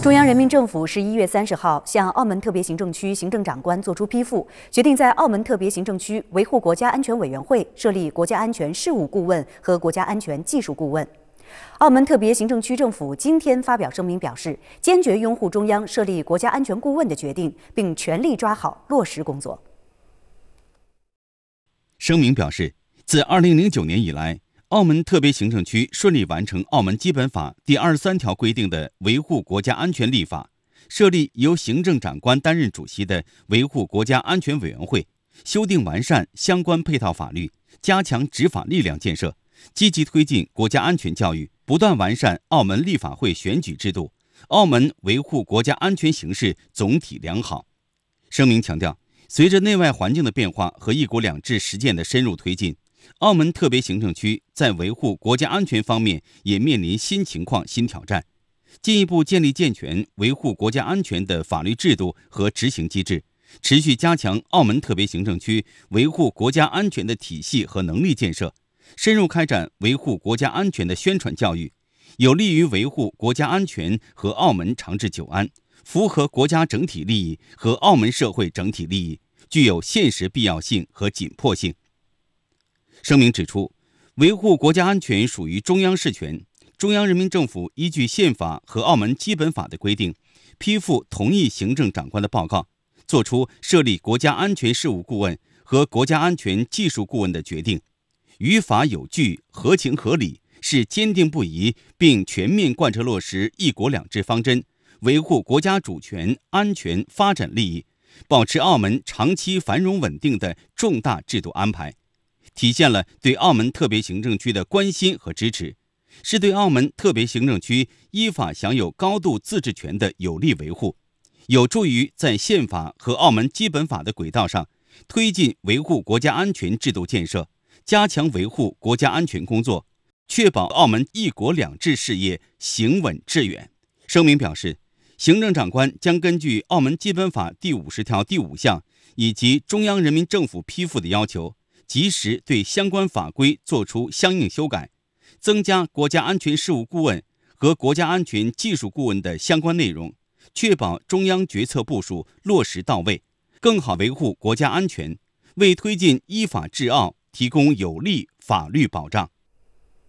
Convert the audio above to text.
中央人民政府十一月三十号向澳门特别行政区行政长官作出批复，决定在澳门特别行政区维护国家安全委员会设立国家安全事务顾问和国家安全技术顾问。澳门特别行政区政府今天发表声明表示，坚决拥护中央设立国家安全顾问的决定，并全力抓好落实工作。声明表示，自二零零九年以来。澳门特别行政区顺利完成《澳门基本法》第二十三条规定的维护国家安全立法，设立由行政长官担任主席的维护国家安全委员会，修订完善相关配套法律，加强执法力量建设，积极推进国家安全教育，不断完善澳门立法会选举制度。澳门维护国家安全形势总体良好。声明强调，随着内外环境的变化和“一国两制”实践的深入推进。澳门特别行政区在维护国家安全方面也面临新情况新挑战，进一步建立健全维护国家安全的法律制度和执行机制，持续加强澳门特别行政区维护国家安全的体系和能力建设，深入开展维护国家安全的宣传教育，有利于维护国家安全和澳门长治久安，符合国家整体利益和澳门社会整体利益，具有现实必要性和紧迫性。声明指出，维护国家安全属于中央事权，中央人民政府依据宪法和澳门基本法的规定，批复同意行政长官的报告，作出设立国家安全事务顾问和国家安全技术顾问的决定，于法有据，合情合理，是坚定不移并全面贯彻落实“一国两制”方针，维护国家主权、安全、发展利益，保持澳门长期繁荣稳定的重大制度安排。体现了对澳门特别行政区的关心和支持，是对澳门特别行政区依法享有高度自治权的有力维护，有助于在宪法和澳门基本法的轨道上推进维护国家安全制度建设，加强维护国家安全工作，确保澳门“一国两制”事业行稳致远。声明表示，行政长官将根据《澳门基本法》第五十条第五项以及中央人民政府批复的要求。及时对相关法规作出相应修改，增加国家安全事务顾问和国家安全技术顾问的相关内容，确保中央决策部署落实到位，更好维护国家安全，为推进依法治澳提供有力法律保障。